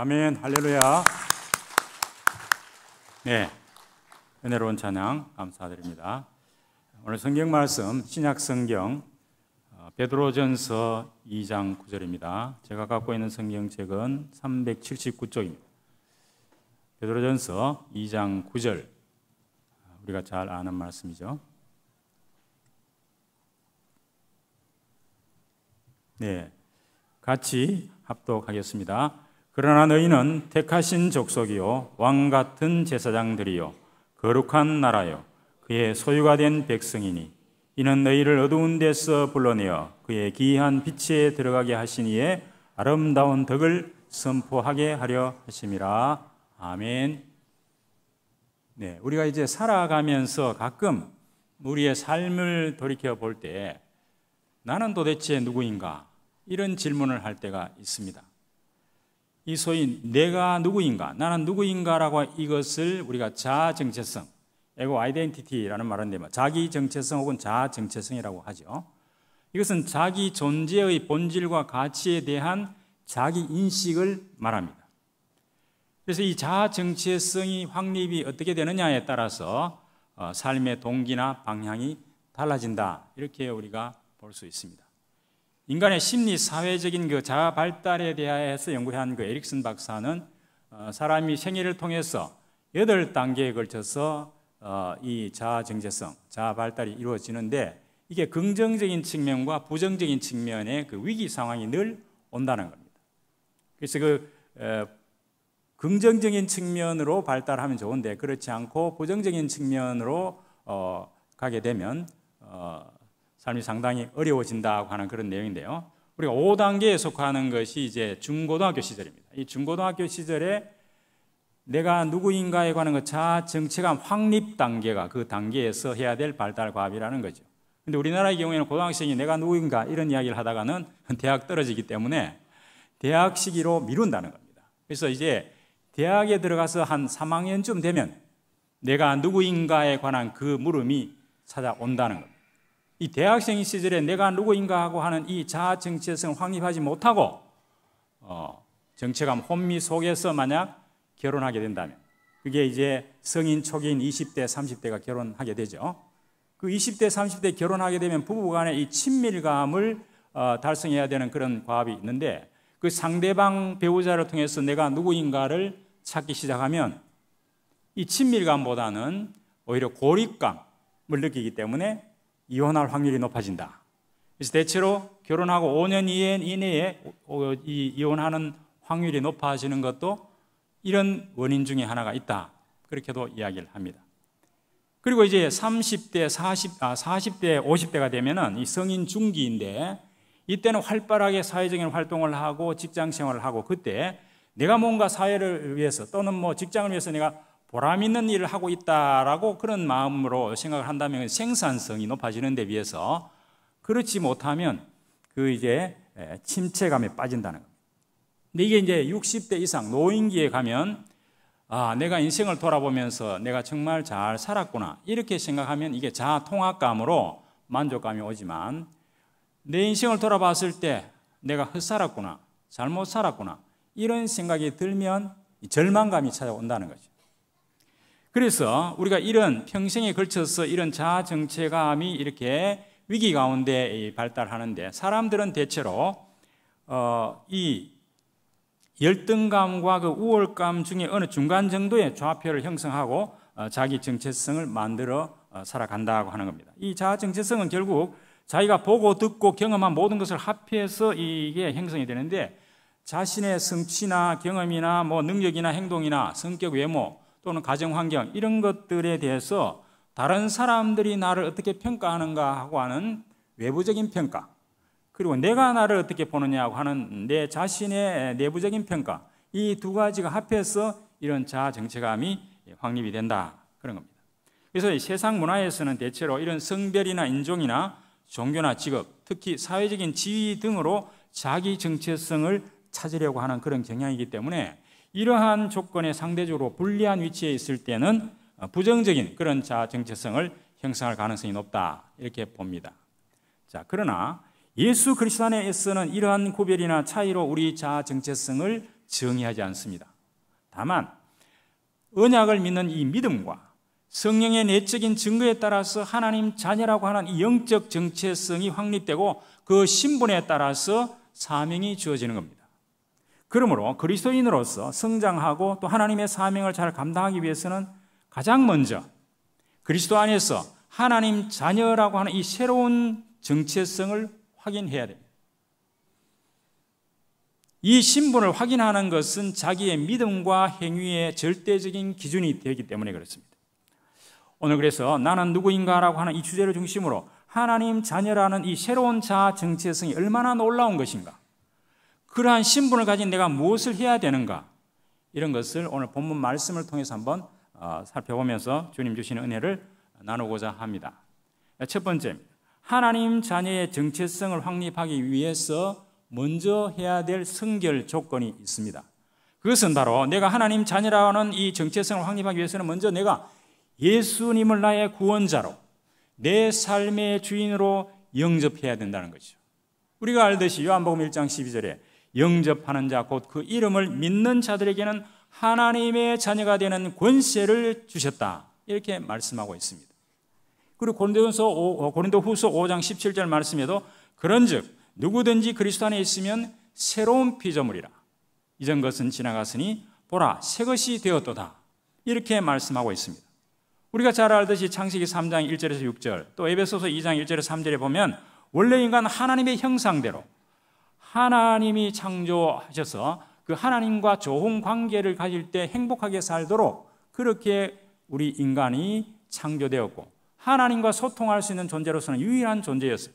아멘. 할렐루야. 네. 은혜로운 찬양 감사드립니다. 오늘 성경 말씀 신약 성경 어, 베드로전서 2장 9절입니다. 제가 갖고 있는 성경책은 379쪽입니다. 베드로전서 2장 9절 우리가 잘 아는 말씀이죠. 네. 같이 합독하겠습니다. 그러나 너희는 택하신 족속이요 왕 같은 제사장들이요 거룩한 나라요 그의 소유가 된 백성이니 이는 너희를 어두운 데서 불러내어 그의 기이한 빛에 들어가게 하시니에 아름다운 덕을 선포하게 하려 하심이라 아멘. 네, 우리가 이제 살아가면서 가끔 우리의 삶을 돌이켜 볼 때 나는 도대체 누구인가 이런 질문을 할 때가 있습니다. 이 소위 내가 누구인가, 나는 누구인가라고 이것을 우리가 자아 정체성, 에고 아이덴티티라는 말인데 자기 정체성 혹은 자아 정체성이라고 하죠. 이것은 자기 존재의 본질과 가치에 대한 자기 인식을 말합니다. 그래서 이 자아 정체성이 확립이 어떻게 되느냐에 따라서 어, 삶의 동기나 방향이 달라진다. 이렇게 우리가 볼 수 있습니다. 인간의 심리 사회적인 그 자아 발달에 대해서 연구한 그 에릭슨 박사는 어, 사람이 생애를 통해서 여덟 단계에 걸쳐서 어, 이 자아 정체성, 자아 발달이 이루어지는데 이게 긍정적인 측면과 부정적인 측면의 그 위기 상황이 늘 온다는 겁니다. 그래서 그 에, 긍정적인 측면으로 발달하면 좋은데 그렇지 않고 부정적인 측면으로 어, 가게 되면 어, 삶이 상당히 어려워진다고 하는 그런 내용인데요. 우리가 5단계에 속하는 것이 이제 중고등학교 시절입니다. 이 중고등학교 시절에 내가 누구인가에 관한 것차 정체감 확립 단계가 그 단계에서 해야 될 발달 과업이라는 거죠. 근데 우리나라의 경우에는 고등학생이 내가 누구인가 이런 이야기를 하다가는 대학 떨어지기 때문에 대학 시기로 미룬다는 겁니다. 그래서 이제 대학에 들어가서 한 3학년쯤 되면 내가 누구인가에 관한 그 물음이 찾아온다는 겁니다. 이 대학생 시절에 내가 누구인가 하고 하는 이 자아 정체성을 확립하지 못하고 어, 정체감 혼미 속에서 만약 결혼하게 된다면 그게 이제 성인 초기인 20대, 30대가 결혼하게 되죠. 그 20대, 30대 결혼하게 되면 부부 간의 이 친밀감을 어, 달성해야 되는 그런 과업이 있는데 그 상대방 배우자를 통해서 내가 누구인가를 찾기 시작하면 이 친밀감보다는 오히려 고립감을 느끼기 때문에 이혼할 확률이 높아진다. 그래서 대체로 결혼하고 5년 이내에 어, 이혼하는 확률이 높아지는 것도 이런 원인 중에 하나가 있다. 그렇게도 이야기를 합니다. 그리고 이제 30대, 40, 아, 40대, 50대가 되면은 이 성인 중기인데 이때는 활발하게 사회적인 활동을 하고 직장 생활을 하고 그때 내가 뭔가 사회를 위해서 또는 뭐 직장을 위해서 내가 보람 있는 일을 하고 있다라고 그런 마음으로 생각을 한다면 생산성이 높아지는 데 비해서 그렇지 못하면 그 이제 침체감에 빠진다는 겁니다. 근데 이게 이제 60대 이상 노인기에 가면 아, 내가 인생을 돌아보면서 내가 정말 잘 살았구나. 이렇게 생각하면 이게 자아 통합감으로 만족감이 오지만 내 인생을 돌아봤을 때 내가 헛살았구나. 잘못 살았구나. 이런 생각이 들면 절망감이 찾아온다는 거죠. 그래서 우리가 이런 평생에 걸쳐서 이런 자아 정체감이 이렇게 위기 가운데 발달하는데 사람들은 대체로 어, 이 열등감과 그 우월감 중에 어느 중간 정도의 좌표를 형성하고 어, 자기 정체성을 만들어 어, 살아간다고 하는 겁니다. 이 자아 정체성은 결국 자기가 보고 듣고 경험한 모든 것을 합해서 이게 형성이 되는데 자신의 성취나 경험이나 뭐 능력이나 행동이나 성격 외모 또는 가정 환경 이런 것들에 대해서 다른 사람들이 나를 어떻게 평가하는가 하고 하는 외부적인 평가 그리고 내가 나를 어떻게 보느냐고 하는 내 자신의 내부적인 평가 이 두 가지가 합해서 이런 자아 정체감이 확립이 된다 그런 겁니다. 그래서 세상 문화에서는 대체로 이런 성별이나 인종이나 종교나 직업, 특히 사회적인 지위 등으로 자기 정체성을 찾으려고 하는 그런 경향이기 때문에 이러한 조건에 상대적으로 불리한 위치에 있을 때는 부정적인 그런 자아 정체성을 형성할 가능성이 높다 이렇게 봅니다. 자 그러나 예수 그리스도 안에서는 이러한 구별이나 차이로 우리 자아 정체성을 정의하지 않습니다. 다만 언약을 믿는 이 믿음과 성령의 내적인 증거에 따라서 하나님 자녀라고 하는 이 영적 정체성이 확립되고 그 신분에 따라서 사명이 주어지는 겁니다. 그러므로 그리스도인으로서 성장하고 또 하나님의 사명을 잘 감당하기 위해서는 가장 먼저 그리스도 안에서 하나님 자녀라고 하는 이 새로운 정체성을 확인해야 됩니다. 이 신분을 확인하는 것은 자기의 믿음과 행위의 절대적인 기준이 되기 때문에 그렇습니다. 오늘 그래서 나는 누구인가라고 하는 이 주제를 중심으로 하나님 자녀라는 이 새로운 자아 정체성이 얼마나 놀라운 것인가? 그러한 신분을 가진 내가 무엇을 해야 되는가? 이런 것을 오늘 본문 말씀을 통해서 한번 어, 살펴보면서 주님 주신 은혜를 나누고자 합니다. 첫 번째, 하나님 자녀의 정체성을 확립하기 위해서 먼저 해야 될 성결 조건이 있습니다. 그것은 바로 내가 하나님 자녀라는 이 정체성을 확립하기 위해서는 먼저 내가 예수님을 나의 구원자로 내 삶의 주인으로 영접해야 된다는 것이죠. 우리가 알듯이 요한복음 1장 12절에 영접하는 자, 곧 그 이름을 믿는 자들에게는 하나님의 자녀가 되는 권세를 주셨다. 이렇게 말씀하고 있습니다. 그리고 고린도전서 어, 고린도 후서 5장 17절 말씀에도 그런즉 누구든지 그리스도 안에 있으면 새로운 피조물이라. 이전 것은 지나갔으니 보라 새 것이 되었도다. 이렇게 말씀하고 있습니다. 우리가 잘 알듯이 창세기 3장 1절에서 6절, 또 에베소서 2장 1절에서 3절에 보면 원래 인간 하나님의 형상대로 하나님이 창조하셔서 그 하나님과 좋은 관계를 가질 때 행복하게 살도록 그렇게 우리 인간이 창조되었고 하나님과 소통할 수 있는 존재로서는 유일한 존재였어요.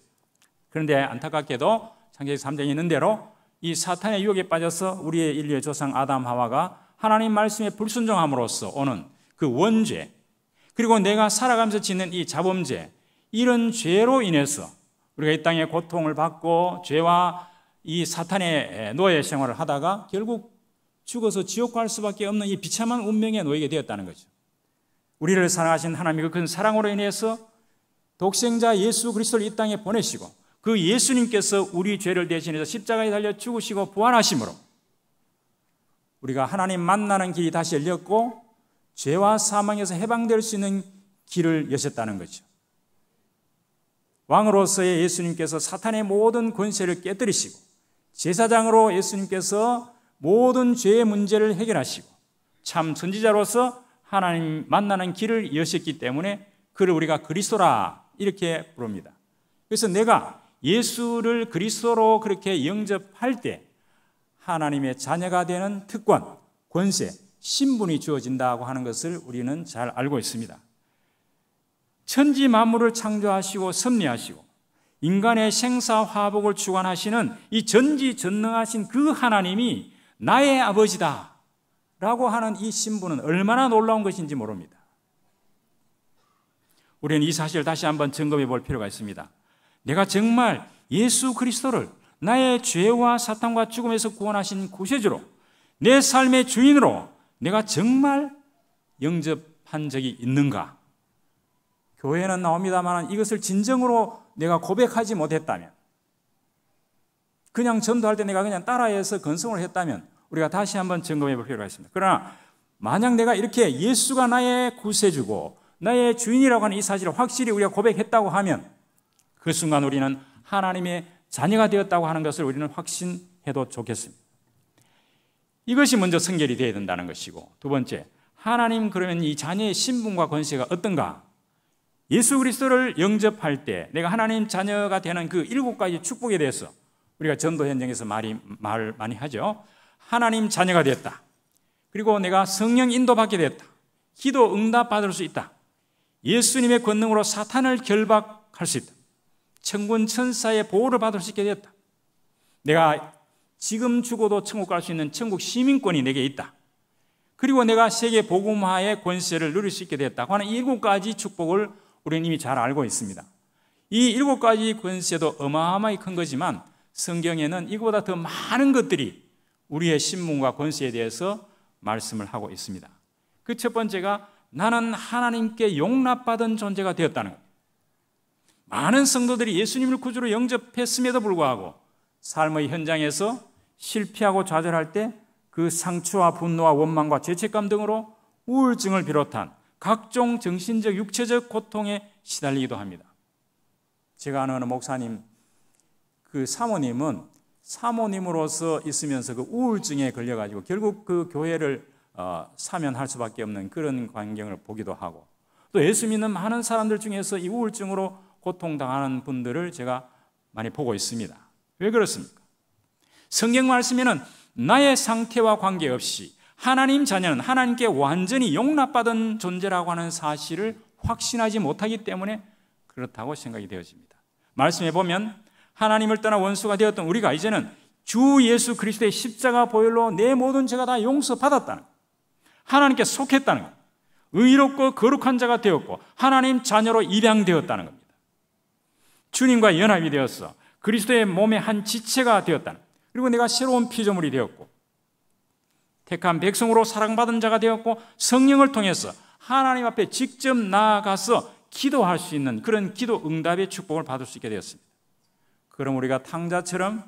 그런데 안타깝게도 창세기 3장에 있는 대로 이 사탄의 유혹에 빠져서 우리의 인류의 조상 아담 하와가 하나님 말씀에 불순종함으로써 오는 그 원죄 그리고 내가 살아가면서 짓는 이 자범죄 이런 죄로 인해서 우리가 이 땅에 고통을 받고 죄와 이 사탄의 노예 생활을 하다가 결국 죽어서 지옥 갈 수밖에 없는 이 비참한 운명의 노예가 되었다는 거죠. 우리를 사랑하신 하나님의 그 사랑으로 인해서 독생자 예수 그리스도를 이 땅에 보내시고 그 예수님께서 우리 죄를 대신해서 십자가에 달려 죽으시고 부활하심으로 우리가 하나님 만나는 길이 다시 열렸고 죄와 사망에서 해방될 수 있는 길을 여셨다는 거죠. 왕으로서의 예수님께서 사탄의 모든 권세를 깨뜨리시고 제사장으로 예수님께서 모든 죄의 문제를 해결하시고 참 선지자로서 하나님 만나는 길을 여셨기 때문에 그를 우리가 그리스도라 이렇게 부릅니다. 그래서 내가 예수를 그리스도로 그렇게 영접할 때 하나님의 자녀가 되는 특권, 권세, 신분이 주어진다고 하는 것을 우리는 잘 알고 있습니다. 천지 만물을 창조하시고 섭리하시고 인간의 생사화복을 주관하시는 이 전지전능하신 그 하나님이 나의 아버지다 라고 하는 이 신분은 얼마나 놀라운 것인지 모릅니다. 우리는 이 사실을 다시 한번 점검해 볼 필요가 있습니다. 내가 정말 예수 그리스도를 나의 죄와 사탄과 죽음에서 구원하신 구세주로 내 삶의 주인으로 내가 정말 영접한 적이 있는가? 교회는 나옵니다만 이것을 진정으로 내가 고백하지 못했다면 그냥 전도할 때 내가 그냥 따라해서 건성을 했다면 우리가 다시 한번 점검해 볼 필요가 있습니다. 그러나 만약 내가 이렇게 예수가 나의 구세주고 나의 주인이라고 하는 이 사실을 확실히 우리가 고백했다고 하면 그 순간 우리는 하나님의 자녀가 되었다고 하는 것을 우리는 확신해도 좋겠습니다. 이것이 먼저 성결이 되어야 된다는 것이고 두 번째 하나님 그러면 이 자녀의 신분과 권세가 어떤가 예수 그리스도를 영접할 때 내가 하나님 자녀가 되는 그 일곱 가지 축복에 대해서 우리가 전도 현장에서 말이, 말 많이 하죠. 하나님 자녀가 되었다 그리고 내가 성령 인도받게 되었다 기도 응답받을 수 있다. 예수님의 권능으로 사탄을 결박할 수 있다. 천군 천사의 보호를 받을 수 있게 되었다 내가 지금 죽어도 천국 갈 수 있는 천국 시민권이 내게 있다. 그리고 내가 세계 복음화의 권세를 누릴 수 있게 되었다고 하는 일곱 가지 축복을 우리는 이미 잘 알고 있습니다. 이 일곱 가지 권세도 어마어마히 큰 거지만 성경에는 이보다 더 많은 것들이 우리의 신문과 권세에 대해서 말씀을 하고 있습니다. 그 첫 번째가 나는 하나님께 용납받은 존재가 되었다는 것. 많은 성도들이 예수님을 구주로 영접했음에도 불구하고 삶의 현장에서 실패하고 좌절할 때 그 상처와 분노와 원망과 죄책감 등으로 우울증을 비롯한 각종 정신적, 육체적 고통에 시달리기도 합니다. 제가 아는 목사님, 그 사모님은 사모님으로서 있으면서 그 우울증에 걸려가지고 결국 그 교회를 어, 사면할 수밖에 없는 그런 광경을 보기도 하고 또 예수 믿는 많은 사람들 중에서 이 우울증으로 고통당하는 분들을 제가 많이 보고 있습니다. 왜 그렇습니까? 성경 말씀에는 나의 상태와 관계없이 하나님 자녀는 하나님께 완전히 용납받은 존재라고 하는 사실을 확신하지 못하기 때문에 그렇다고 생각이 되어집니다. 말씀해 보면 하나님을 떠나 원수가 되었던 우리가 이제는 주 예수 그리스도의 십자가 보혈로 내 모든 죄가 다 용서받았다는 것. 하나님께 속했다는 것. 의롭고 거룩한 자가 되었고 하나님 자녀로 입양되었다는 겁니다. 주님과 연합이 되었어. 그리스도의 몸의 한 지체가 되었다는. 그리고 내가 새로운 피조물이 되었고 택한 백성으로 사랑받은 자가 되었고 성령을 통해서 하나님 앞에 직접 나아가서 기도할 수 있는 그런 기도 응답의 축복을 받을 수 있게 되었습니다. 그럼 우리가 탕자처럼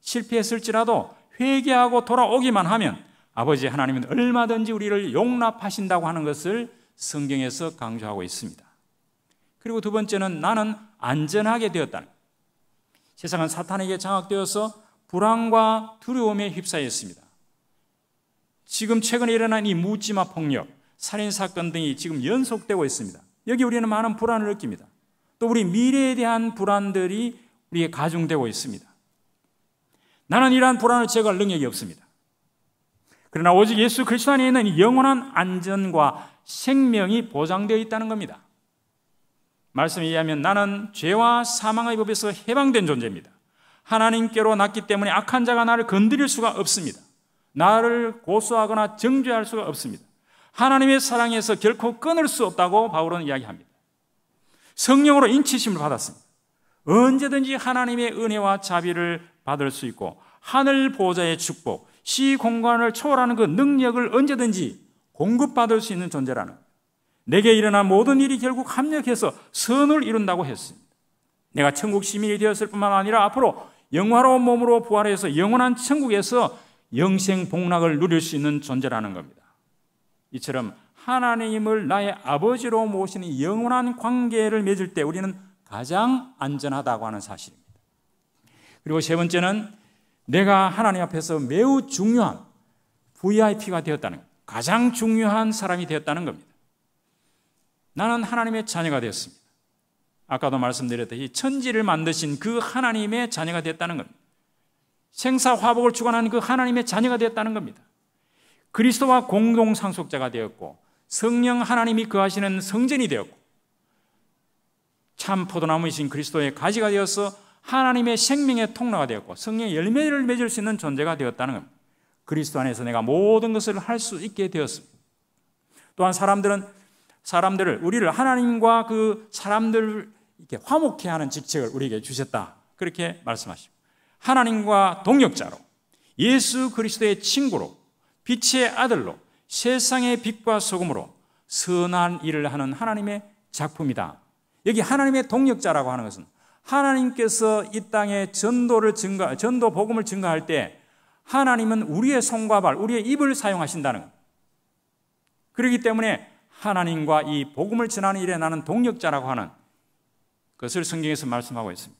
실패했을지라도 회개하고 돌아오기만 하면 아버지 하나님은 얼마든지 우리를 용납하신다고 하는 것을 성경에서 강조하고 있습니다. 그리고 두 번째는 나는 안전하게 되었다. 세상은 사탄에게 장악되어서 불안과 두려움에 휩싸였습니다. 지금 최근에 일어난 이 묻지마 폭력, 살인 사건 등이 지금 연속되고 있습니다. 여기 우리는 많은 불안을 느낍니다. 또 우리 미래에 대한 불안들이 우리에 가중되고 있습니다. 나는 이러한 불안을 제거할 능력이 없습니다. 그러나 오직 예수 그리스도 안에 있는 영원한 안전과 생명이 보장되어 있다는 겁니다. 말씀에 의하면 나는 죄와 사망의 법에서 해방된 존재입니다. 하나님께로 났기 때문에 악한 자가 나를 건드릴 수가 없습니다. 나를 고소하거나 정죄할 수가 없습니다. 하나님의 사랑에서 결코 끊을 수 없다고 바울은 이야기합니다. 성령으로 인치심을 받았습니다. 언제든지 하나님의 은혜와 자비를 받을 수 있고 하늘 보호자의 축복, 시 공간을 초월하는 그 능력을 언제든지 공급받을 수 있는 존재라는 내게 일어난 모든 일이 결국 합력해서 선을 이룬다고 했습니다. 내가 천국 시민이 되었을 뿐만 아니라 앞으로 영화로운 몸으로 부활해서 영원한 천국에서 영생 복락을 누릴 수 있는 존재라는 겁니다. 이처럼 하나님을 나의 아버지로 모시는 영원한 관계를 맺을 때 우리는 가장 안전하다고 하는 사실입니다. 그리고 세 번째는 내가 하나님 앞에서 매우 중요한 VIP가 되었다는 가장 중요한 사람이 되었다는 겁니다. 나는 하나님의 자녀가 되었습니다. 아까도 말씀드렸듯이 천지를 만드신 그 하나님의 자녀가 됐다는 겁니다. 생사 화복을 주관하는 그 하나님의 자녀가 되었다는 겁니다. 그리스도와 공동 상속자가 되었고 성령 하나님이 그하시는 성전이 되었고 참 포도나무이신 그리스도의 가지가 되어서 하나님의 생명의 통로가 되었고 성령의 열매를 맺을 수 있는 존재가 되었다는 겁니다. 그리스도 안에서 내가 모든 것을 할 수 있게 되었습니다. 또한 사람들은 사람들을 우리를 하나님과 그사람들 이렇게 화목케 하는 직책을 우리에게 주셨다. 그렇게 말씀하십니다. 하나님과 동역자로 예수 그리스도의 친구로 빛의 아들로 세상의 빛과 소금으로 선한 일을 하는 하나님의 작품이다. 여기 하나님의 동역자라고 하는 것은 하나님께서 이 땅에 전도를 증가, 전도 복음을 증가할 때 하나님은 우리의 손과 발, 우리의 입을 사용하신다는 것. 그렇기 때문에 하나님과 이 복음을 전하는 일에 나는 동력자라고 하는 것을 성경에서 말씀하고 있습니다.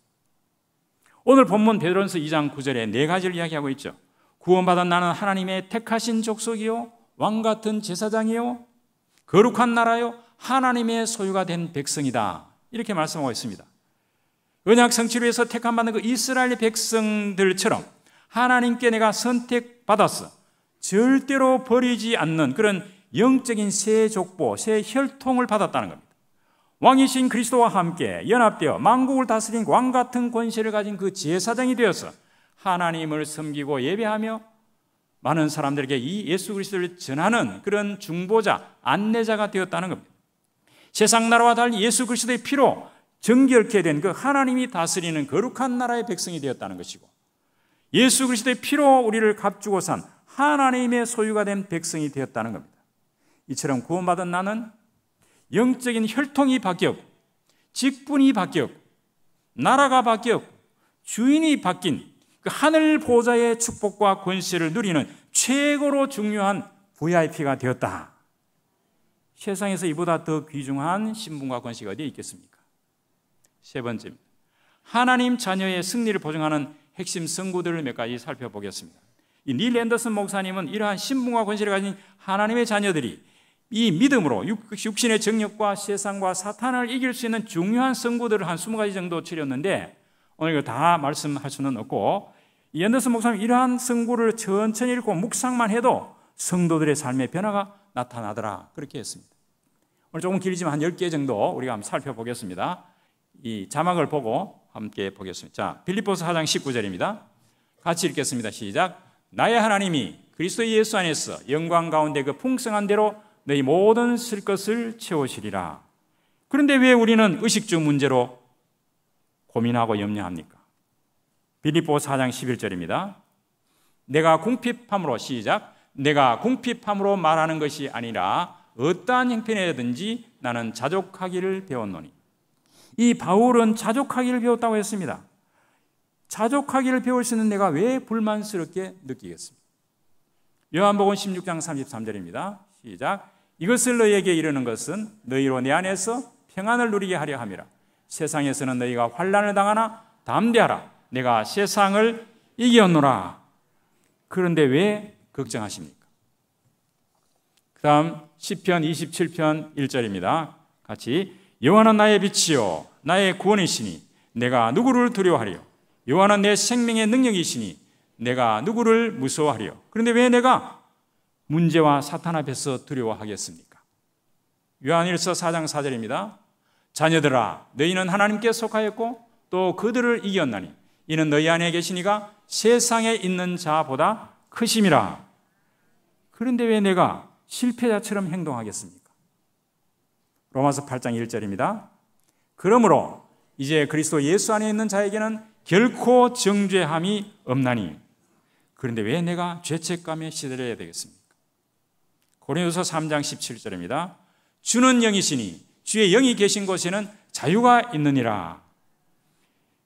오늘 본문 베드로전서 2장 9절에 네 가지를 이야기하고 있죠. 구원받은 나는 하나님의 택하신 족속이요 왕 같은 제사장이요 거룩한 나라요 하나님의 소유가 된 백성이다. 이렇게 말씀하고 있습니다. 은약 성취를 위해서 택한 받는 그 이스라엘 백성들처럼 하나님께 내가 선택받았어. 절대로 버리지 않는 그런 영적인 새 족보, 새 혈통을 받았다는 겁니다. 왕이신 그리스도와 함께 연합되어 만국을 다스린 왕 같은 권세를 가진 그 제사장이 되어서 하나님을 섬기고 예배하며 많은 사람들에게 이 예수 그리스도를 전하는 그런 중보자, 안내자가 되었다는 겁니다. 세상 나라와 달리 예수 그리스도의 피로 정결케 된 그 하나님이 다스리는 거룩한 나라의 백성이 되었다는 것이고 예수 그리스도의 피로 우리를 값주고 산 하나님의 소유가 된 백성이 되었다는 겁니다. 이처럼 구원받은 나는 영적인 혈통이 바뀌어 직분이 바뀌어 나라가 바뀌어 주인이 바뀐 그 하늘 보좌의 축복과 권세를 누리는 최고로 중요한 VIP가 되었다. 세상에서 이보다 더 귀중한 신분과 권세가 어디에 있겠습니까? 세 번째입니다. 하나님 자녀의 승리를 보증하는 핵심 선구들을 몇 가지 살펴보겠습니다. 이닐 앤더슨 목사님은 이러한 신분과 권세를 가진 하나님의 자녀들이 이 믿음으로 육신의 정력과 세상과 사탄을 이길 수 있는 중요한 선구들을한 20가지 정도 치렸는데 오늘 이거 다 말씀할 수는 없고 이언더슨 목사님 이러한 선구를 천천히 읽고 묵상만 해도 성도들의 삶의 변화가 나타나더라 그렇게 했습니다. 오늘 조금 길지만 한 10개 정도 우리가 한번 살펴보겠습니다. 이 자막을 보고 함께 보겠습니다. 자, 빌리포스 4장 19절입니다. 같이 읽겠습니다. 시작. 나의 하나님이 그리스도 예수 안에서 영광 가운데 그 풍성한 대로 너희 모든 쓸 것을 채우시리라. 그런데 왜 우리는 의식주 문제로 고민하고 염려합니까? 빌립보 4장 11절입니다. 내가 궁핍함으로 시작. 내가 궁핍함으로 말하는 것이 아니라 어떠한 형편에든지 나는 자족하기를 배웠노니. 이 바울은 자족하기를 배웠다고 했습니다. 자족하기를 배울 수 있는 내가 왜 불만스럽게 느끼겠습니까? 요한복음 16장 33절입니다. 시작. 이것을 너희에게 이르는 것은 너희로 내 안에서 평안을 누리게 하려 함이라. 세상에서는 너희가 환란을 당하나 담대하라. 내가 세상을 이겼노라. 그런데 왜 걱정하십니까? 그다음 1 0편 27편 1절입니다. 같이 여호와는 나의 빛이요 나의 구원이시니 내가 누구를 두려워하리요 여호와는 내 생명의 능력이시니 내가 누구를 무서워하리요 그런데 왜 내가 문제와 사탄 앞에서 두려워하겠습니까? 요한일서 4장 4절입니다. 자녀들아 너희는 하나님께 속하였고 또 그들을 이겼나니 이는 너희 안에 계시니가 세상에 있는 자보다 크심이라. 그런데 왜 내가 실패자처럼 행동하겠습니까? 로마서 8장 1절입니다. 그러므로 이제 그리스도 예수 안에 있는 자에게는 결코 정죄함이 없나니. 그런데 왜 내가 죄책감에 시달려야 되겠습니까? 고린도서 3장 17절입니다. 주는 영이시니 주의 영이 계신 곳에는 자유가 있느니라.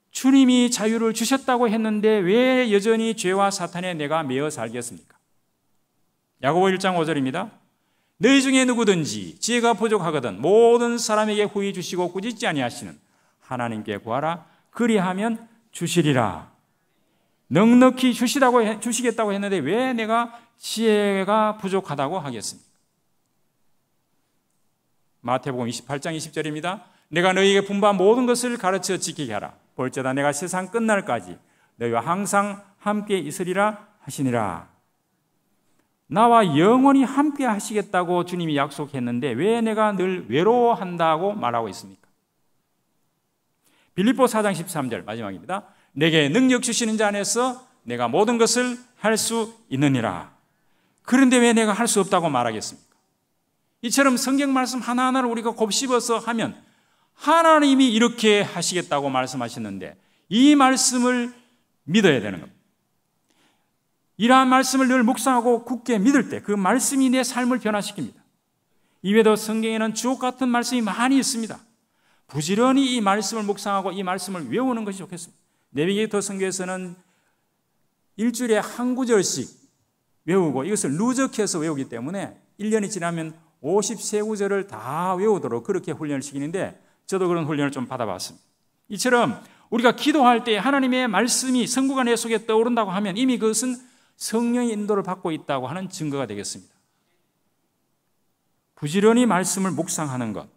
주님이 자유를 주셨다고 했는데 왜 여전히 죄와 사탄에 내가 매어 살겠습니까? 야고보 1장 5절입니다. 너희 중에 누구든지 지혜가 부족하거든 모든 사람에게 후히 주시고 꾸짖지 아니하시는 하나님께 구하라 그리하면 주시리라. 넉넉히 주시다고 주시겠다고 했는데 왜 내가 지혜가 부족하다고 하겠습니까? 마태복음 28장 20절입니다. 내가 너희에게 분반 모든 것을 가르쳐 지키게 하라. 볼지다 내가 세상 끝날까지 너희와 항상 함께 있으리라 하시니라. 나와 영원히 함께 하시겠다고 주님이 약속했는데 왜 내가 늘 외로워한다고 말하고 있습니까? 빌립보 4장 13절 마지막입니다. 내게 능력 주시는 자 안에서 내가 모든 것을 할 수 있느니라. 그런데 왜 내가 할 수 없다고 말하겠습니까? 이처럼 성경 말씀 하나하나를 우리가 곱씹어서 하면 하나님이 이렇게 하시겠다고 말씀하셨는데 이 말씀을 믿어야 되는 겁니다. 이러한 말씀을 늘 묵상하고 굳게 믿을 때 그 말씀이 내 삶을 변화시킵니다. 이외에도 성경에는 주옥 같은 말씀이 많이 있습니다. 부지런히 이 말씀을 묵상하고 이 말씀을 외우는 것이 좋겠습니다. 내비게이터 성경에서는 일주일에 한 구절씩 외우고 이것을 누적해서 외우기 때문에 1년이 지나면 5 0세구절을다 외우도록 그렇게 훈련을 시키는데 저도 그런 훈련을 좀 받아봤습니다. 이처럼 우리가 기도할 때 하나님의 말씀이 성구가 내 속에 떠오른다고 하면 이미 그것은 성령의 인도를 받고 있다고 하는 증거가 되겠습니다. 부지런히 말씀을 묵상하는 것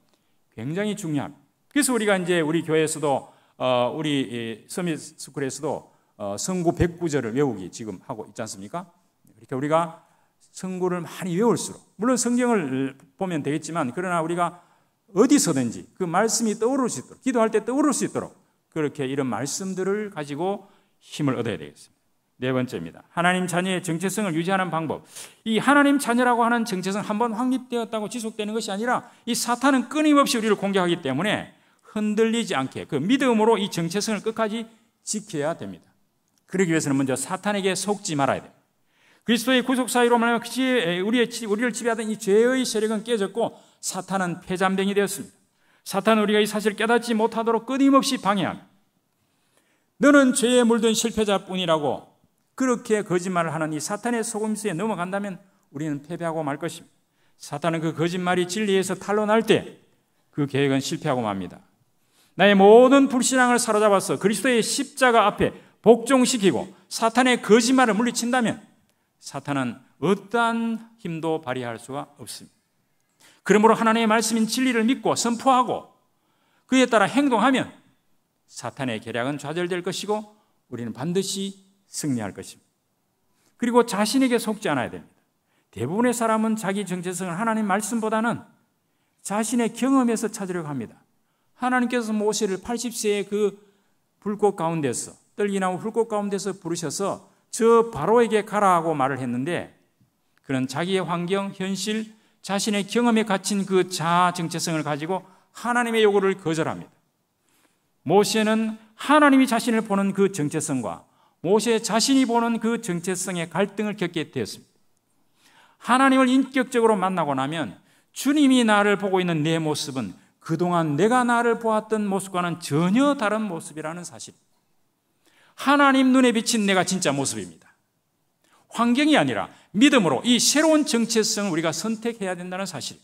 굉장히 중요합니다. 그래서 우리가 이제 우리 교회에서도 어, 우리 서밋스쿨에서도 어, 성구 109절을 외우기 지금 하고 있지 않습니까? 그러니 우리가 성구를 많이 외울수록 물론 성경을 보면 되겠지만 그러나 우리가 어디서든지 그 말씀이 떠오를 수 있도록 기도할 때 떠오를 수 있도록 그렇게 이런 말씀들을 가지고 힘을 얻어야 되겠습니다. 네 번째입니다. 하나님 자녀의 정체성을 유지하는 방법. 이 하나님 자녀라고 하는 정체성 한 번 확립되었다고 지속되는 것이 아니라 이 사탄은 끊임없이 우리를 공격하기 때문에 흔들리지 않게 그 믿음으로 이 정체성을 끝까지 지켜야 됩니다. 그러기 위해서는 먼저 사탄에게 속지 말아야 됩니다. 그리스도의 구속 사이로 말하면 우리의, 우리를 지배하던 이 죄의 세력은 깨졌고 사탄은 폐잔병이 되었습니다. 사탄은 우리가 이 사실을 깨닫지 못하도록 끊임없이 방해합니다. 너는 죄에 물든 실패자뿐이라고 그렇게 거짓말을 하는 이 사탄의 소금수에 넘어간다면 우리는 패배하고 말 것입니다. 사탄은 그 거짓말이 진리에서 탄로날 때 그 계획은 실패하고 맙니다. 나의 모든 불신앙을 사로잡아서 그리스도의 십자가 앞에 복종시키고 사탄의 거짓말을 물리친다면 사탄은 어떠한 힘도 발휘할 수가 없습니다. 그러므로 하나님의 말씀인 진리를 믿고 선포하고 그에 따라 행동하면 사탄의 계략은 좌절될 것이고 우리는 반드시 승리할 것입니다. 그리고 자신에게 속지 않아야 됩니다. 대부분의 사람은 자기 정체성을 하나님 말씀보다는 자신의 경험에서 찾으려고 합니다. 하나님께서 모세를 80세의 그 불꽃 가운데서 떨기나무 불꽃 가운데서 부르셔서 저 바로에게 가라 하고 말을 했는데 그는 자기의 환경, 현실, 자신의 경험에 갇힌 그 자아 정체성을 가지고 하나님의 요구를 거절합니다. 모세는 하나님이 자신을 보는 그 정체성과 모세 자신이 보는 그 정체성의 갈등을 겪게 되었습니다. 하나님을 인격적으로 만나고 나면 주님이 나를 보고 있는 내 모습은 그동안 내가 나를 보았던 모습과는 전혀 다른 모습이라는 사실. 입니다 하나님 눈에 비친 내가 진짜 모습입니다. 환경이 아니라 믿음으로 이 새로운 정체성을 우리가 선택해야 된다는 사실.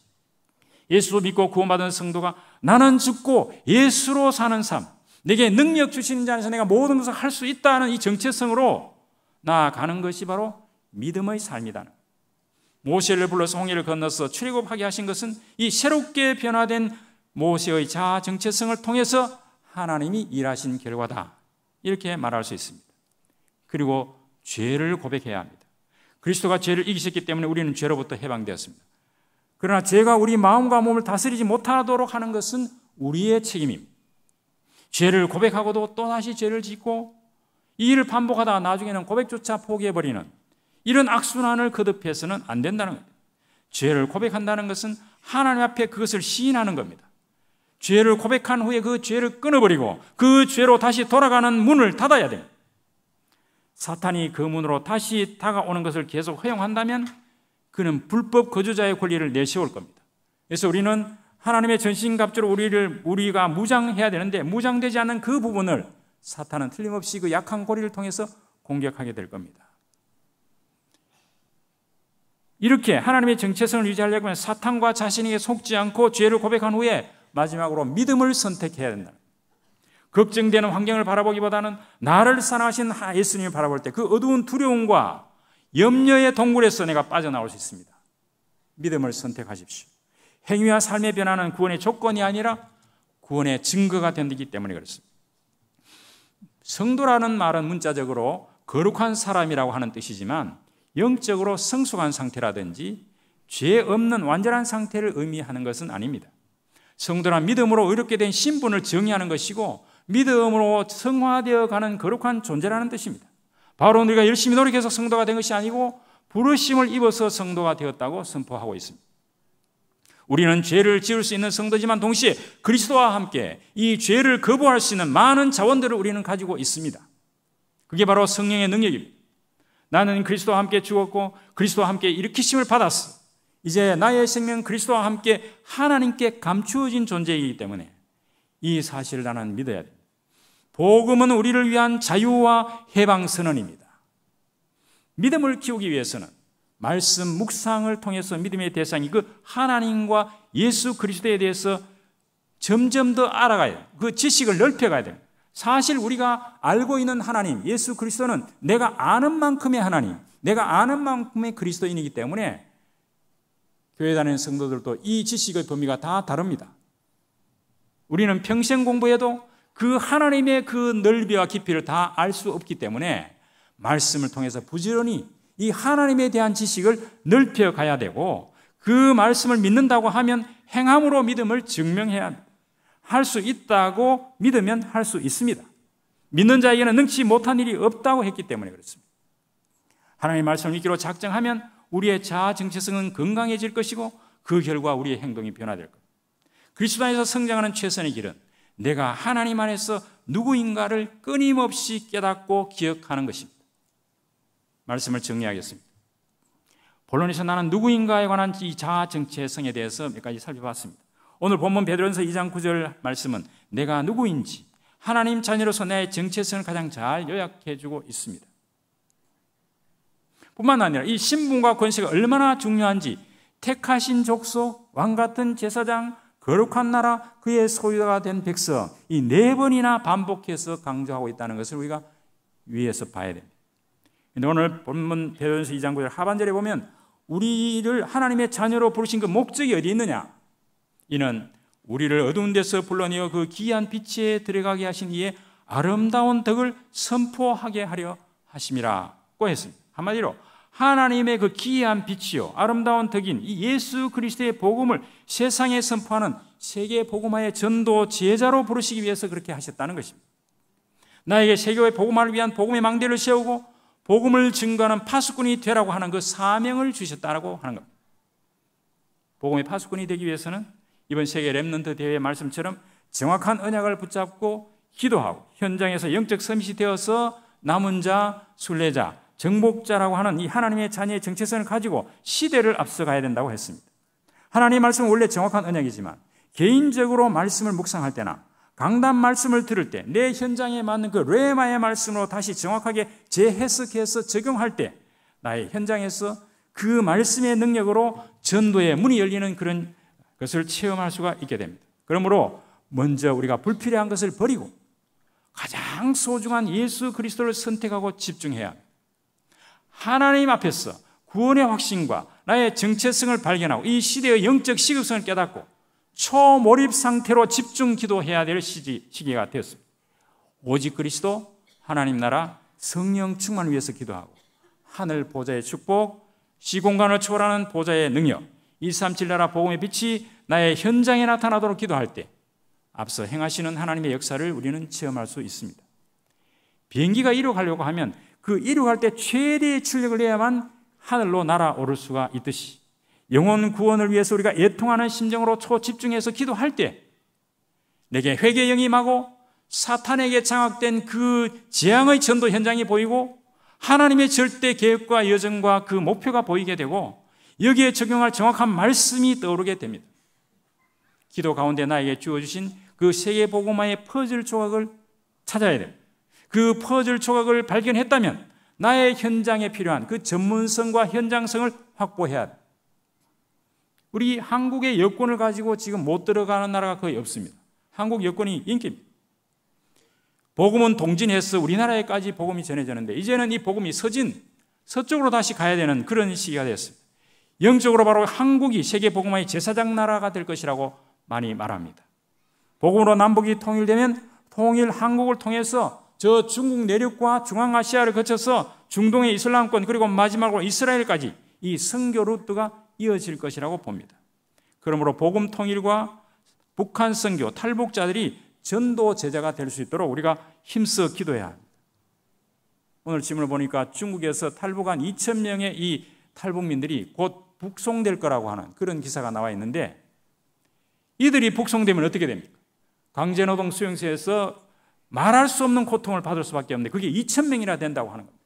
예수 믿고 구원받은 성도가 나는 죽고 예수로 사는 삶, 내게 능력 주시는 자에서 내가 모든 것을 할 수 있다는 이 정체성으로 나아가는 것이 바로 믿음의 삶이다. 모세를 불러서 홍해를 건너서 출애굽하게 하신 것은 이 새롭게 변화된 모세의 자아 정체성을 통해서 하나님이 일하신 결과다. 이렇게 말할 수 있습니다. 그리고 죄를 고백해야 합니다. 그리스도가 죄를 이기셨기 때문에 우리는 죄로부터 해방되었습니다. 그러나 죄가 우리 마음과 몸을 다스리지 못하도록 하는 것은 우리의 책임입니다. 죄를 고백하고도 또다시 죄를 짓고 이 일을 반복하다 나중에는 고백조차 포기해버리는 이런 악순환을 거듭해서는 안 된다는 겁니다. 죄를 고백한다는 것은 하나님 앞에 그것을 시인하는 겁니다. 죄를 고백한 후에 그 죄를 끊어버리고 그 죄로 다시 돌아가는 문을 닫아야 돼. 사탄이 그 문으로 다시 다가오는 것을 계속 허용한다면 그는 불법 거주자의 권리를 내세울 겁니다. 그래서 우리는 하나님의 전신갑주로 우리를 우리가 무장해야 되는데 무장되지 않은 그 부분을 사탄은 틀림없이 그 약한 고리를 통해서 공격하게 될 겁니다. 이렇게 하나님의 정체성을 유지하려면 사탄과 자신에게 속지 않고 죄를 고백한 후에 마지막으로 믿음을 선택해야 된다. 걱정되는 환경을 바라보기보다는 나를 사랑하신 예수님을 바라볼 때 그 어두운 두려움과 염려의 동굴에서 내가 빠져나올 수 있습니다. 믿음을 선택하십시오. 행위와 삶의 변화는 구원의 조건이 아니라 구원의 증거가 되기 때문에 그렇습니다. 성도라는 말은 문자적으로 거룩한 사람이라고 하는 뜻이지만 영적으로 성숙한 상태라든지 죄 없는 완전한 상태를 의미하는 것은 아닙니다. 성도란 믿음으로 의롭게 된 신분을 정의하는 것이고 믿음으로 성화되어 가는 거룩한 존재라는 뜻입니다. 바로 우리가 열심히 노력해서 성도가 된 것이 아니고 부르심을 입어서 성도가 되었다고 선포하고 있습니다. 우리는 죄를 지을 수 있는 성도지만 동시에 그리스도와 함께 이 죄를 거부할 수 있는 많은 자원들을 우리는 가지고 있습니다. 그게 바로 성령의 능력입니다. 나는 그리스도와 함께 죽었고 그리스도와 함께 일으키심을 받았습니다 이제 나의 생명 그리스도와 함께 하나님께 감추어진 존재이기 때문에 이 사실을 나는 믿어야 돼. 복음은 우리를 위한 자유와 해방 선언입니다. 믿음을 키우기 위해서는 말씀 묵상을 통해서 믿음의 대상이 그 하나님과 예수 그리스도에 대해서 점점 더 알아가요. 그 지식을 넓혀가야 돼 사실 우리가 알고 있는 하나님, 예수 그리스도는 내가 아는 만큼의 하나님, 내가 아는 만큼의 그리스도인이기 때문에 교회 다니는 성도들도 이 지식의 범위가 다 다릅니다. 우리는 평생 공부해도 그 하나님의 그 넓이와 깊이를 다 알 수 없기 때문에 말씀을 통해서 부지런히 이 하나님에 대한 지식을 넓혀 가야 되고 그 말씀을 믿는다고 하면 행함으로 믿음을 증명해야 할 수 있다고 믿으면 할 수 있습니다. 믿는 자에게는 능치 못한 일이 없다고 했기 때문에 그렇습니다. 하나님의 말씀을 믿기로 작정하면 우리의 자아 정체성은 건강해질 것이고 그 결과 우리의 행동이 변화될 것. 그리스도 안에서 성장하는 최선의 길은 내가 하나님 안에서 누구인가를 끊임없이 깨닫고 기억하는 것입니다. 말씀을 정리하겠습니다. 본론에서 나는 누구인가에 관한 이 자아 정체성에 대해서 몇 가지 살펴봤습니다. 오늘 본문 베드로전서 2장 9절 말씀은 내가 누구인지 하나님 자녀로서 내 정체성을 가장 잘 요약해 주고 있습니다. 뿐만 아니라 이 신분과 권세가 얼마나 중요한지 택하신 족속, 왕 같은 제사장, 거룩한 나라, 그의 소유가 된 백성 이 네 번이나 반복해서 강조하고 있다는 것을 우리가 위에서 봐야 됩니다. 오늘 본문 베전서 2장 9절 하반절에 보면 우리를 하나님의 자녀로 부르신 그 목적이 어디 있느냐? 이는 우리를 어두운 데서 불러내어 그 기이한 빛에 들어가게 하신 이에 아름다운 덕을 선포하게 하려 하심이라고 했습니다. 한마디로 하나님의 그 기이한 빛이요 아름다운 덕인 이 예수 그리스도의 복음을 세상에 선포하는 세계 복음화의 전도 제자로 부르시기 위해서 그렇게 하셨다는 것입니다. 나에게 세계의 복음화를 위한 복음의 망대를 세우고 복음을 증거하는 파수꾼이 되라고 하는 그 사명을 주셨다라고 하는 겁니다. 복음의 파수꾼이 되기 위해서는 이번 세계 랩런트 대회 말씀처럼 정확한 언약을 붙잡고 기도하고 현장에서 영적 섬시 되어서 남은 자, 순례자, 정복자라고 하는 이 하나님의 자녀의 정체성을 가지고 시대를 앞서가야 된다고 했습니다. 하나님 말씀은 원래 정확한 언약이지만 개인적으로 말씀을 묵상할 때나 강단 말씀을 들을 때 내 현장에 맞는 그 레마의 말씀으로 다시 정확하게 재해석해서 적용할 때 나의 현장에서 그 말씀의 능력으로 전도의 문이 열리는 그런 것을 체험할 수가 있게 됩니다. 그러므로 먼저 우리가 불필요한 것을 버리고 가장 소중한 예수 그리스도를 선택하고 집중해야 합니다. 하나님 앞에서 구원의 확신과 나의 정체성을 발견하고 이 시대의 영적 시급성을 깨닫고 초몰입 상태로 집중 기도해야 될 시기, 가 되었습니다. 오직 그리스도 하나님 나라 성령 충만을 위해서 기도하고 하늘 보좌의 축복, 시공간을 초월하는 보좌의 능력, 137 나라 복음의 빛이 나의 현장에 나타나도록 기도할 때 앞서 행하시는 하나님의 역사를 우리는 체험할 수 있습니다. 비행기가 이륙하려고 하면 그 이륙할 때 최대의 출력을 해야만 하늘로 날아오를 수가 있듯이 영혼 구원을 위해서 우리가 애통하는 심정으로 초집중해서 기도할 때 내게 회개 영임하고 사탄에게 장악된 그 재앙의 전도 현장이 보이고 하나님의 절대 계획과 여정과 그 목표가 보이게 되고 여기에 적용할 정확한 말씀이 떠오르게 됩니다. 기도 가운데 나에게 주어주신 그 세계 보고마의 퍼즐 조각을 찾아야 됩니다. 그 퍼즐 조각을 발견했다면 나의 현장에 필요한 그 전문성과 현장성을 확보해야 합다 우리 한국의 여권을 가지고 지금 못 들어가는 나라가 거의 없습니다. 한국 여권이 인기입니다. 복음은 동진해서 우리나라에까지 복음이 전해졌는데 이제는 이 복음이 서진 서쪽으로 다시 가야 되는 그런 시기가 되었습니다. 영적으로 바로 한국이 세계 복음화의 제사장 나라가 될 것이라고 많이 말합니다. 복음으로 남북이 통일되면 통일 한국을 통해서 저 중국 내륙과 중앙아시아를 거쳐서 중동의 이슬람권 그리고 마지막으로 이스라엘까지 이 선교 루트가 이어질 것이라고 봅니다. 그러므로 복음 통일과 북한 선교 탈북자들이 전도 제자가 될 수 있도록 우리가 힘써 기도해야 합니다. 오늘 질문을 보니까 중국에서 탈북한 2천 명의 이 탈북민들이 곧 북송될 거라고 하는 그런 기사가 나와 있는데 이들이 북송되면 어떻게 됩니까? 강제노동 수용소에서 말할 수 없는 고통을 받을 수밖에 없는데 그게 2천 명이나 된다고 하는 겁니다.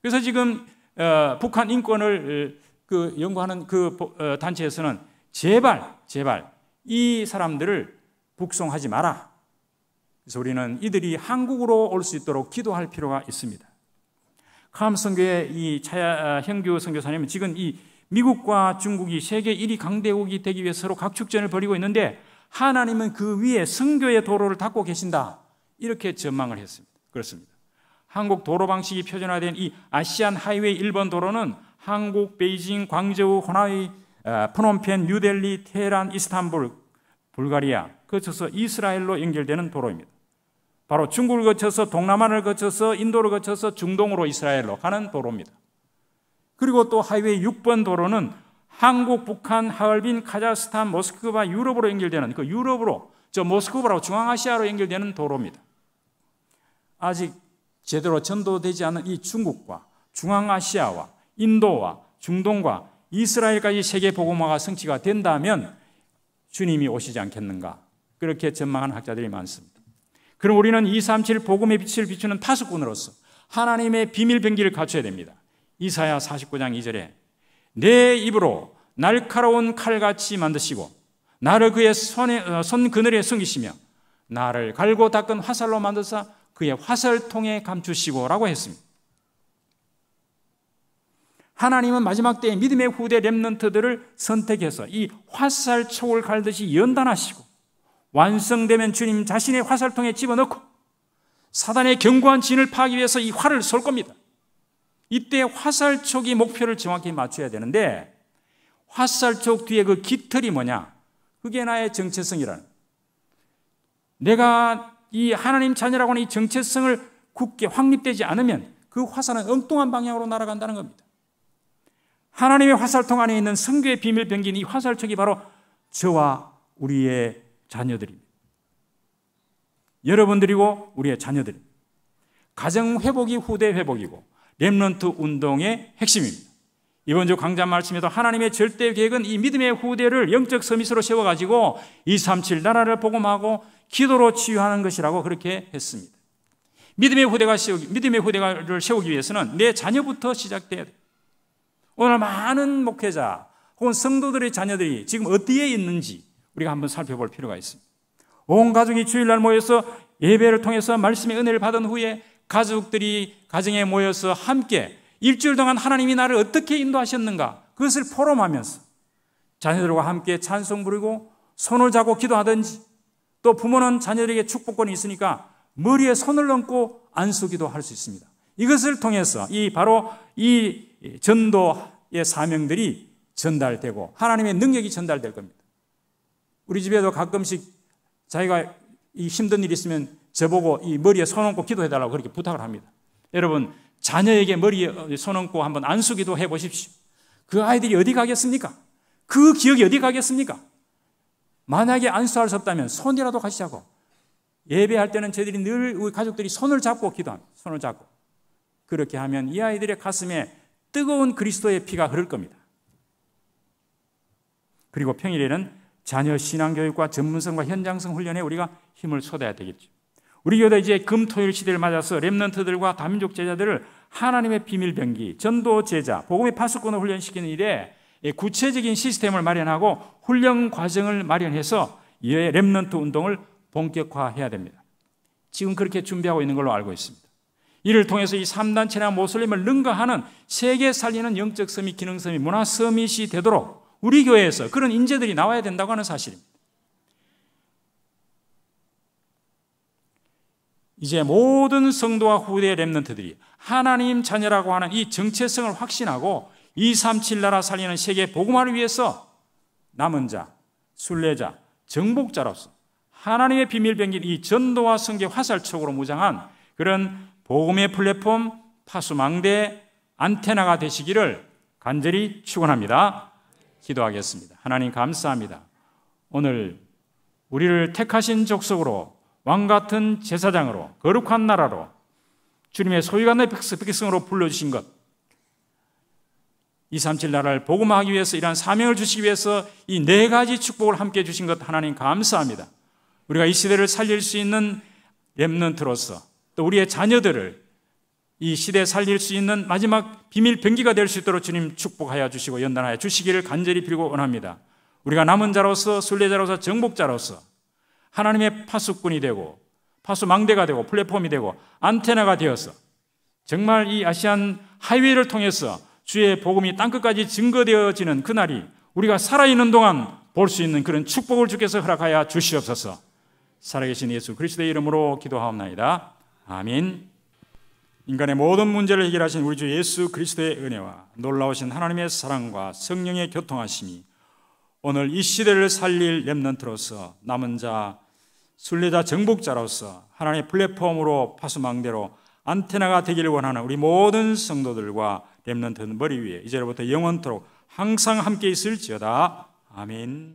그래서 지금 어, 북한 인권을 어, 그 연구하는 그 어, 단체에서는 제발 제발 이 사람들을 북송하지 마라. 그래서 우리는 이들이 한국으로 올 수 있도록 기도할 필요가 있습니다. 카암성교회 이 차야 형규 아, 선교사님은 지금 이 미국과 중국이 세계 1위 강대국이 되기 위해 서로 각축전을 벌이고 있는데 하나님은 그 위에 성교의 도로를 닦고 계신다. 이렇게 전망을 했습니다. 그렇습니다. 한국 도로 방식이 표준화된 이 아시안 하이웨이 1번 도로는 한국, 베이징, 광저우, 호나이, 프놈펜, 아, 뉴델리, 테란 이스탄불, 불가리아, 거쳐서 이스라엘로 연결되는 도로입니다. 바로 중국을 거쳐서 동남아를 거쳐서 인도를 거쳐서 중동으로 이스라엘로 가는 도로입니다. 그리고 또 하이웨이 6번 도로는 한국, 북한, 하얼빈, 카자흐스탄, 모스크바, 유럽으로 연결되는 그 유럽으로 저 모스크바로 중앙아시아로 연결되는 도로입니다. 아직 제대로 전도되지 않은 이 중국과 중앙아시아와 인도와 중동과 이스라엘까지 세계 보음화가 성취가 된다면 주님이 오시지 않겠는가 그렇게 전망하는 학자들이 많습니다. 그럼 우리는 237 복음의 빛을 비추는 파수꾼으로서 하나님의 비밀 병기를 갖춰야 됩니다. 이사야 49장 2절에 내 입으로 날카로운 칼같이 만드시고 나를 그의 손에, 어, 손 그늘에 숨기시며 나를 갈고 닦은 화살로 만드사 그의 화살통에 감추시고라고 했습니다. 하나님은 마지막 때에 믿음의 후대 렘넌트들을 선택해서 이 화살촉을 갈듯이 연단하시고 완성되면 주님 자신의 화살통에 집어넣고 사단의 견고한 진을 파기 위해서 이 활을 쏠 겁니다. 이때 화살촉이 목표를 정확히 맞춰야 되는데 화살촉 뒤에 그 깃털이 뭐냐? 그게 나의 정체성이라는. 내가 이 하나님 자녀라고 하는 이 정체성을 굳게 확립되지 않으면 그 화살은 엉뚱한 방향으로 날아간다는 겁니다. 하나님의 화살통 안에 있는 성교의 비밀 병기는 이 화살촉이 바로 저와 우리의 자녀들입니다. 여러분들이고 우리의 자녀들입니다. 가정 회복이 후대 회복이고 렘넌트 운동의 핵심입니다. 이번 주 강좌 말씀에도 하나님의 절대 계획은 이 믿음의 후대를 영적 서밋으로 세워가지고 237 나라를 복음하고 기도로 치유하는 것이라고 그렇게 했습니다. 믿음의 후대가 세우기, 믿음의 후대를 세우기 위해서는 내 자녀부터 시작돼야 돼. 오늘 많은 목회자 혹은 성도들의 자녀들이 지금 어디에 있는지 우리가 한번 살펴볼 필요가 있습니다. 온 가족이 주일날 모여서 예배를 통해서 말씀의 은혜를 받은 후에 가족들이 가정에 모여서 함께 일주일 동안 하나님이 나를 어떻게 인도하셨는가 그것을 포럼하면서 자녀들과 함께 찬송 부르고 손을 잡고 기도하든지 또 부모는 자녀들에게 축복권이 있으니까 머리에 손을 얹고 안수기도 할 수 있습니다. 이것을 통해서 이 바로 이 전도의 사명들이 전달되고 하나님의 능력이 전달될 겁니다. 우리 집에도 가끔씩 자기가 이 힘든 일이 있으면 저보고 이 머리에 손 얹고 기도해달라고 그렇게 부탁을 합니다. 여러분, 자녀에게 머리에 손 얹고 한번 안수기도 해 보십시오. 그 아이들이 어디 가겠습니까? 그 기억이 어디 가겠습니까? 만약에 안수할 수 없다면 손이라도 가시자고 예배할 때는 저희들이 늘 우리 가족들이 손을 잡고 기도한 손을 잡고. 그렇게 하면 이 아이들의 가슴에 뜨거운 그리스도의 피가 흐를 겁니다. 그리고 평일에는 자녀 신앙 교육과 전문성과 현장성 훈련에 우리가 힘을 쏟아야 되겠죠. 우리 교회도 이제 금토일 시대를 맞아서 렘넌트들과 다민족 제자들을 하나님의 비밀병기, 전도 제자, 복음의 파수꾼을 훈련시키는 일에 구체적인 시스템을 마련하고 훈련 과정을 마련해서 이에 렘넌트 운동을 본격화해야 됩니다. 지금 그렇게 준비하고 있는 걸로 알고 있습니다. 이를 통해서 이 3단체나 모슬림을 능가하는 세계 살리는 영적 섬이 기능 섬이 문화 섬이 되도록 우리 교회에서 그런 인재들이 나와야 된다고 하는 사실입니다. 이제 모든 성도와 후대의 렘넌트들이 하나님 자녀라고 하는 이 정체성을 확신하고 237 나라 살리는 세계 복음화를 위해서 남은 자, 순례자, 정복자로서 하나님의 비밀 병인이 전도와 성계 화살촉으로 무장한 그런 복음의 플랫폼 파수망대 안테나가 되시기를 간절히 축원합니다. 기도하겠습니다. 하나님 감사합니다. 오늘 우리를 택하신 족속으로 왕 같은 제사장으로 거룩한 나라로 주님의 소유관의 백성으로 불러주신 것237 나라를 복음하기 위해서 이러한 사명을 주시기 위해서 이 네 가지 축복을 함께 주신 것 하나님 감사합니다. 우리가 이 시대를 살릴 수 있는 렘넌트로서 또 우리의 자녀들을 이 시대에 살릴 수 있는 마지막 비밀 병기가 될 수 있도록 주님 축복하여 주시고 연단하여 주시기를 간절히 빌고 원합니다. 우리가 남은 자로서 순례자로서 정복자로서 하나님의 파수꾼이 되고 파수망대가 되고 플랫폼이 되고 안테나가 되어서 정말 이 아시안 하이웨이를 통해서 주의 복음이 땅끝까지 증거되어지는 그날이 우리가 살아있는 동안 볼 수 있는 그런 축복을 주께서 허락하여 주시옵소서. 살아계신 예수 그리스도의 이름으로 기도하옵나이다. 아멘. 인간의 모든 문제를 해결하신 우리 주 예수 그리스도의 은혜와 놀라우신 하나님의 사랑과 성령의 교통하심이 오늘 이 시대를 살릴 렘넌트로서 남은 자 순례자 정복자로서 하나님의 플랫폼으로 파수망대로 안테나가 되기를 원하는 우리 모든 성도들과 렘넌트 머리 위에 이제로부터 영원토록 항상 함께 있을지어다. 아멘.